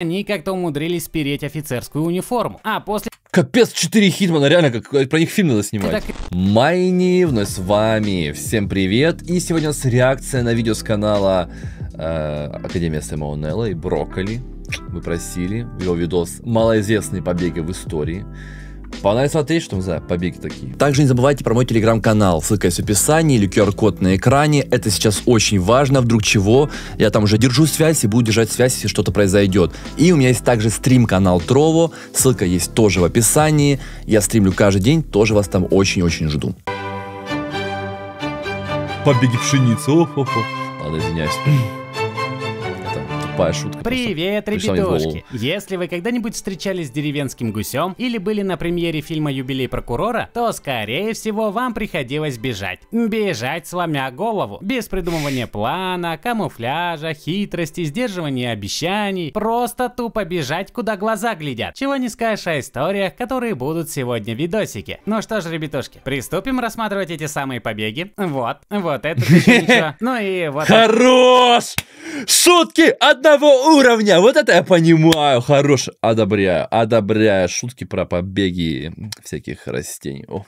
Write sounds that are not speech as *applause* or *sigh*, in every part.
Они как-то умудрились переть офицерскую униформу. А после... Капец, 4 Хитмана, реально, как про них фильм надо снимать. Так... Майни, вновь ну, с вами. Всем привет. И сегодня у нас реакция на видео с канала э, Академия Сэма и Брокколи. Вы просили его видос «Малоизвестные побеги в истории». Понравилось смотреть, что там за побеги такие. Также не забывайте про мой телеграм-канал. Ссылка есть в описании или QR-код на экране. Это сейчас очень важно. Вдруг чего, я там уже держу связь и буду держать связь, если что-то произойдет. И у меня есть также стрим-канал Трово. Ссылка есть тоже в описании. Я стримлю каждый день. Тоже вас там очень-очень жду. Побеги пшеницы. Ох-ох-ох. Ладно, извиняюсь тупая шутка. Привет, ребятушки! Если вы когда-нибудь встречались с деревенским гусем или были на премьере фильма «Юбилей прокурора», то, скорее всего, вам приходилось бежать. Бежать, сломя голову, без придумывания плана, камуфляжа, хитрости, сдерживания обещаний. Просто тупо бежать, куда глаза глядят. Чего не скажешь о историях, которые будут сегодня в видосике. Ну что же, ребятушки, приступим рассматривать эти самые побеги. Вот, вот это еще ничего. *laughs* Ну и вот... Хорош! Шутки! Одна одного уровня. Вот это я понимаю. Хорош. Одобряю. Одобряю шутки про побеги всяких растений. О.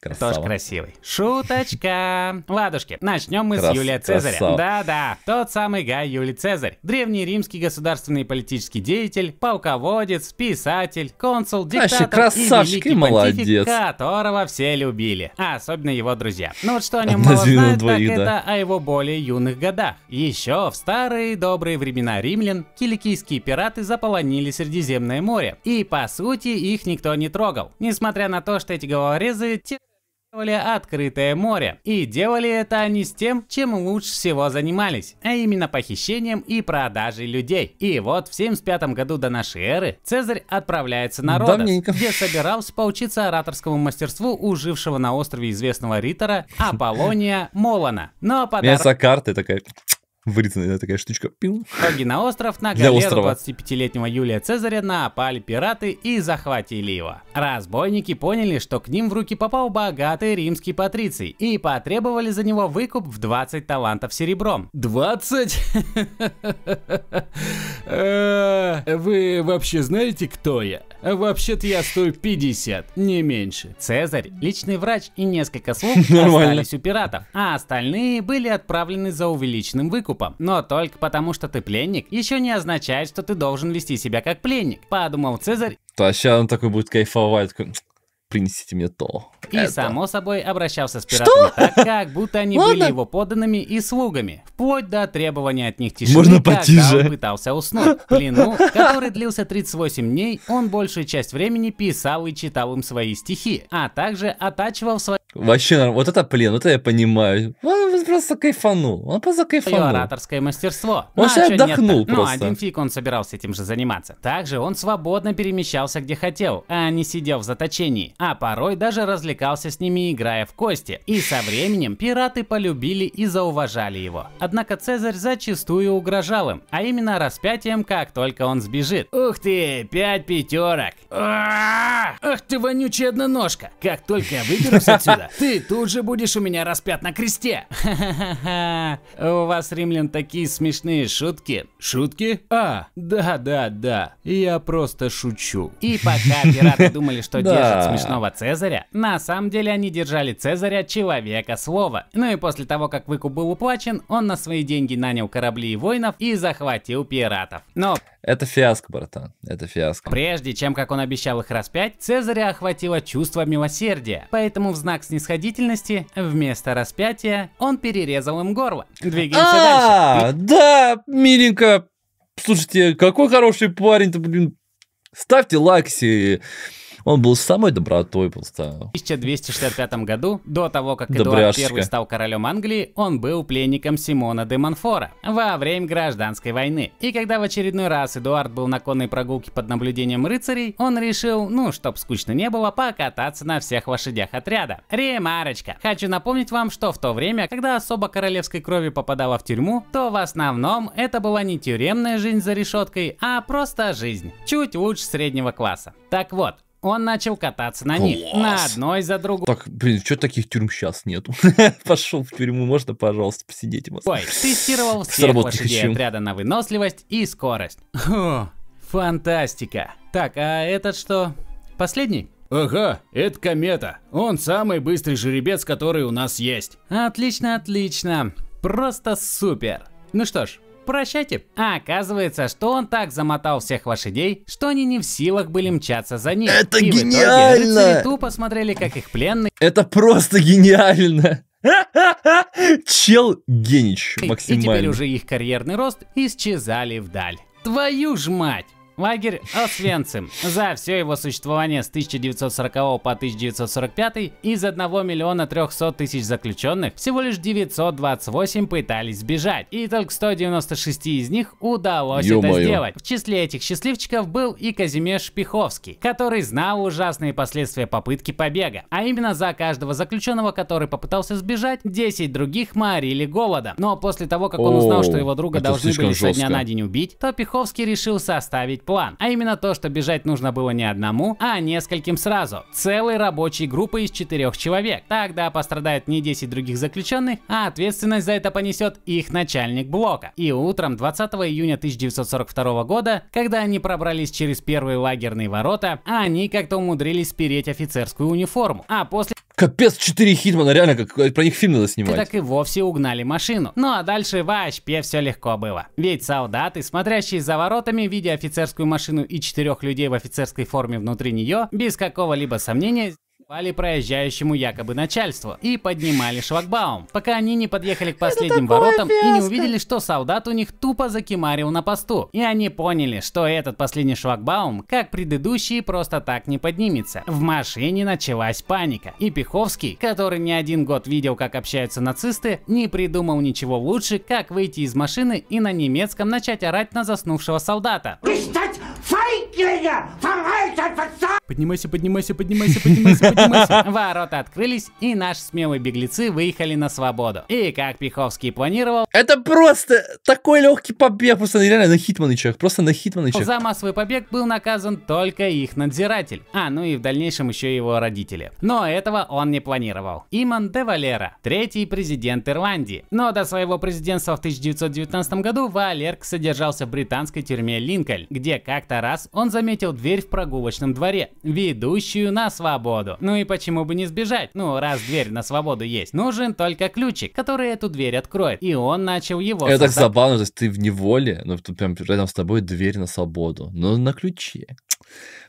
Красава. Тоже красивый. Шуточка. *laughs* Ладушки, начнем мы Крас- с Юлия Цезаря. Да-да, тот самый Гай Юлий Цезарь. Древний римский государственный политический деятель, полководец, писатель, консул, диктатор Наши и великий молодец. понтифик, которого все любили. А особенно его друзья. Но ну вот что о нем мало знают, двоих, так да. это о его более юных годах. Еще в старые добрые времена римлян киликийские пираты заполонили Средиземное море. И по сути их никто не трогал. Несмотря на то, что эти головорезы те открытое море. И делали это они с тем, чем лучше всего занимались, а именно похищением и продажей людей. И вот в 75 году до нашей эры Цезарь отправляется на Родос, где собирался поучиться ораторскому мастерству у жившего на острове известного ритора Аполлония Молана. Но по дороге... карты такая вырезанная такая штучка. Пил. Итоге на остров на галеру 25-летнего Юлия Цезаря напали пираты и захватили его. Разбойники поняли, что к ним в руки попал богатый римский патриций и потребовали за него выкуп в 20 талантов серебром. 20? *laughs* Э, вы вообще знаете, кто я? А вообще-то я стою 50, не меньше. Цезарь, личный врач и несколько слуг *laughs* остались у пиратов, а остальные были отправлены за увеличенным выкупом. Но только потому, что ты пленник, еще не означает, что ты должен вести себя как пленник, подумал Цезарь. Да, сейчас он такой будет кайфовать принесите мне то. И, это. само собой, обращался с пиратами Что? так, как будто они Ладно. были его подданными и слугами, вплоть до требования от них тишины, Можно потише. когда он пытался уснуть. В плену, который длился 38 дней, он большую часть времени писал и читал им свои стихи, а также оттачивал свои... Вообще, вот это плен, вот это я понимаю просто кайфанул. Он просто кайфанул. Твое ораторское мастерство. Он сейчас ну, а отдохнул ну, просто. Ну, один фиг он собирался этим же заниматься. Также он свободно перемещался где хотел, а не сидел в заточении. А порой даже развлекался с ними, играя в кости. И со временем пираты полюбили и зауважали его. Однако Цезарь зачастую угрожал им, а именно распятием, как только он сбежит. Ух ты, пять пятерок. Ах ты вонючая одноножка. Как только я выберусь отсюда, *laughs* ты тут же будешь у меня распят на кресте. *laughs* у вас, римлян, такие смешные шутки. Шутки? А, да-да-да, я просто шучу. И пока пираты думали, что *laughs* держат смешного Цезаря, на самом деле они держали Цезаря человека слова. Ну и после того, как выкуп был уплачен, он на свои деньги нанял корабли и воинов и захватил пиратов. Но... Это фиаско, братан, это фиаско. Прежде чем, как он обещал их распять, Цезаря охватило чувство милосердия. Поэтому в знак снисходительности, вместо распятия, он он перерезал им горло. Двигаемся а, дальше. -а Да, миленько. Слушайте, какой хороший парень-то, блин. Ставьте лайк, если он был самой добротой просто. В 1265 году, до того, как Эдуард I стал королем Англии, он был пленником Симона де Монфора во время гражданской войны. И когда в очередной раз Эдуард был на конной прогулке под наблюдением рыцарей, он решил, ну, чтоб скучно не было, покататься на всех лошадях отряда. Ремарочка. Хочу напомнить вам, что в то время, когда особо королевской крови попадала в тюрьму, то в основном это была не тюремная жизнь за решеткой, а просто жизнь. Чуть лучше среднего класса. Так вот, он начал кататься на них, Класс. на одной за другой. Так, блин, что таких тюрьм сейчас нету? *laughs* Пошел в тюрьму, можно, пожалуйста, посидеть у вас? Ой, тестировал *laughs* всех лошадей отряда на выносливость и скорость. Фу, фантастика. Так, а этот что? Последний? Ага, это комета. Он самый быстрый жеребец, который у нас есть. Отлично, отлично. Просто супер. Ну что ж, прощайте. А оказывается, что он так замотал всех лошадей, что они не в силах были мчаться за ним. Это И гениально! В итоге тупо смотрели, как их пленные... Это просто гениально! *laughs* Чел генич максимально. И теперь уже их карьерный рост исчезали вдаль. Твою ж мать! Лагерь Освенцим за все его существование с 1940 по 1945 из 1 миллиона 300 тысяч заключенных всего лишь 928 пытались сбежать, и только 196 из них удалось это сделать. В числе этих счастливчиков был и Казимир Шпиховский, который знал ужасные последствия попытки побега, а именно за каждого заключенного, который попытался сбежать, 10 других морили голода. Но после того, как он узнал, что его друга должны были со дня на день убить, то Пиховский решил составить план, а именно то, что бежать нужно было не одному, а нескольким сразу, целой рабочей группы из четырех человек. Тогда пострадают не 10 других заключенных, а ответственность за это понесет их начальник блока. И утром 20 июня 1942 года, когда они пробрались через первые лагерные ворота, они как-то умудрились спереть офицерскую униформу, а после Капец, 4 Хитмана, реально, как про них фильм надо снимать. И так и вовсе угнали машину. Ну а дальше вообще все легко было. Ведь солдаты, смотрящие за воротами, видя офицерскую машину и четырех людей в офицерской форме внутри нее, без какого-либо сомнения Вали проезжающему якобы начальству и поднимали швагбаум, пока они не подъехали к последним воротам фиаско. и не увидели, что солдат у них тупо закимарил на посту. И они поняли, что этот последний швагбаум, как предыдущие, просто так не поднимется. В машине началась паника, и Пиховский, который не один год видел, как общаются нацисты, не придумал ничего лучше, как выйти из машины и на немецком начать орать на заснувшего солдата. Ты стать фейклинга! Фарайся, Поднимайся, поднимайся, поднимайся, поднимайся, поднимайся. *laughs* Ворота открылись, и наши смелые беглецы выехали на свободу. И как Пиховский планировал... Это просто такой легкий побег, просто реально на Хитманычах, просто на Хитманычах. За массовый побег был наказан только их надзиратель. А, ну и в дальнейшем еще его родители. Но этого он не планировал. Иман де Валера, третий президент Ирландии. Но до своего президентства в 1919 году Валерк содержался в британской тюрьме Линкольн, где как-то раз он заметил дверь в прогулочном дворе, ведущую на свободу. Ну и почему бы не сбежать? Ну, раз дверь на свободу есть, нужен только ключик, который эту дверь откроет. И он начал его Это создать. так забавно, то есть ты в неволе, ну, прям рядом с тобой дверь на свободу, но ну, на ключе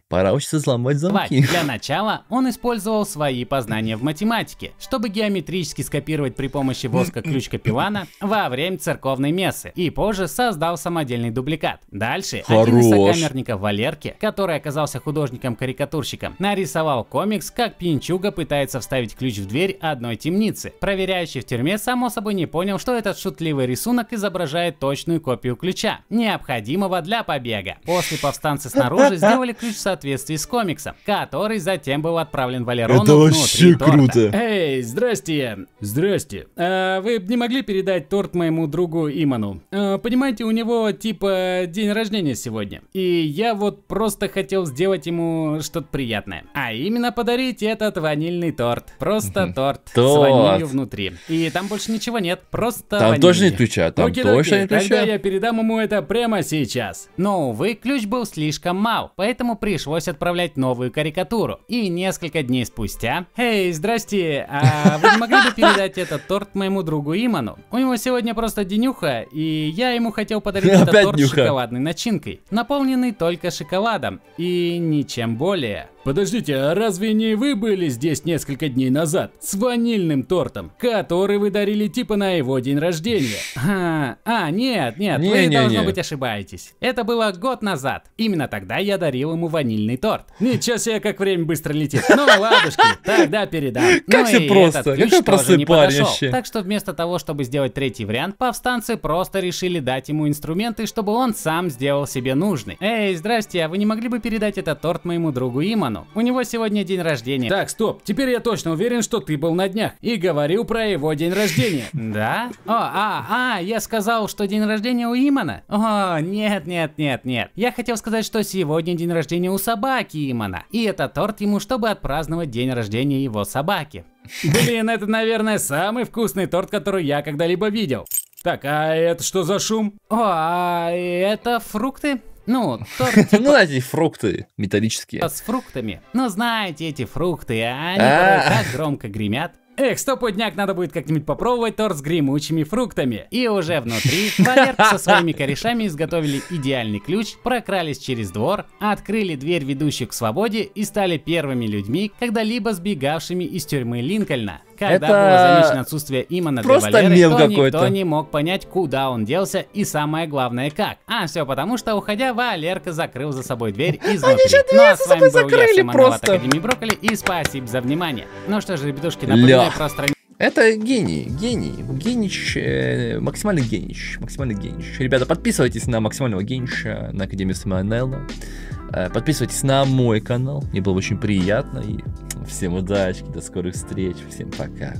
пора учиться взломать замки. для *laughs* начала он использовал свои познания в математике, чтобы геометрически скопировать при помощи воска ключ капеллана во время церковной мессы, и позже создал самодельный дубликат. Дальше Хорош. один из сокамерников Валерки, который оказался художником-карикатурщиком, нарисовал комикс, как пьянчуга пытается вставить ключ в дверь одной темницы. Проверяющий в тюрьме само собой не понял, что этот шутливый рисунок изображает точную копию ключа, необходимого для побега. После повстанцы снаружи *laughs* сделали ключ со соответствии с комиксом, который затем был отправлен Валерону Это вообще торта. круто! Эй, здрасте! Здрасте. А, вы не могли передать торт моему другу Иману? А, понимаете, у него типа день рождения сегодня. И я вот просто хотел сделать ему что-то приятное. А именно подарить этот ванильный торт. Просто торт, торт. с ванилью внутри. И там больше ничего нет, просто Там ваниль. тоже не ключа, там Окей, точно не ключа. Тогда я передам ему это прямо сейчас. Но, увы, ключ был слишком мал, поэтому пришлось пришлось отправлять новую карикатуру. И несколько дней спустя... Эй, здрасте, а *laughs* вы могли бы передать этот торт моему другу Иману? У него сегодня просто денюха, и я ему хотел подарить этот торт с шоколадной начинкой, наполненный только шоколадом и ничем более. Подождите, а разве не вы были здесь несколько дней назад с ванильным тортом, который вы дарили типа на его день рождения? *laughs* А, а нет, нет, не, вы, не, должно не. быть, ошибаетесь. Это было год назад. Именно тогда я дарил ему ваниль ванильный торт. Ничего себе, как время быстро летит. Ну, ладушки, тогда передам. *laughs* Как ну, все просто. Этот ключ Какой тоже не подошел. Так что вместо того, чтобы сделать третий вариант, повстанцы просто решили дать ему инструменты, чтобы он сам сделал себе нужный. Эй, здрасте, а вы не могли бы передать этот торт моему другу Иману? У него сегодня день рождения. Так, стоп, теперь я точно уверен, что ты был на днях и говорил про его день рождения. *laughs* Да? О, а, а, я сказал, что день рождения у Имана? О, нет, нет, нет, нет. Я хотел сказать, что сегодня день рождения у собаки Имана. И это торт ему, чтобы отпраздновать день рождения его собаки. Блин, это, наверное, самый вкусный торт, который я когда-либо видел. Так, а это что за шум? О, а это фрукты? Ну, торт *laughs* типа... Ну, эти фрукты металлические. С фруктами. Ну, знаете, эти фрукты, они а. так громко гремят. Эх, стопудняк, надо будет как-нибудь попробовать торт с гремучими фруктами. И уже внутри *laughs* Валер со своими корешами изготовили идеальный ключ, прокрались через двор, открыли дверь, ведущую к свободе и стали первыми людьми, когда-либо сбегавшими из тюрьмы Линкольна. Когда это... было замечено отсутствие имана Просто для Валеры, то никто не мог понять, куда он делся и самое главное, как. А все потому, что уходя, Валерка закрыл за собой дверь изнутри. Они же дверь ну, а с вами был я, Симонова Академии Брокколи, и спасибо за внимание. Ну что же, ребятушки, напоминаю про страницу. Это гений, гений, генич, э, максимально генич, Максимальный генич. Ребята, подписывайтесь на максимального генича, на Академию Самонелла. Э, подписывайтесь на мой канал, мне было очень приятно. И всем удачи, до скорых встреч, всем пока.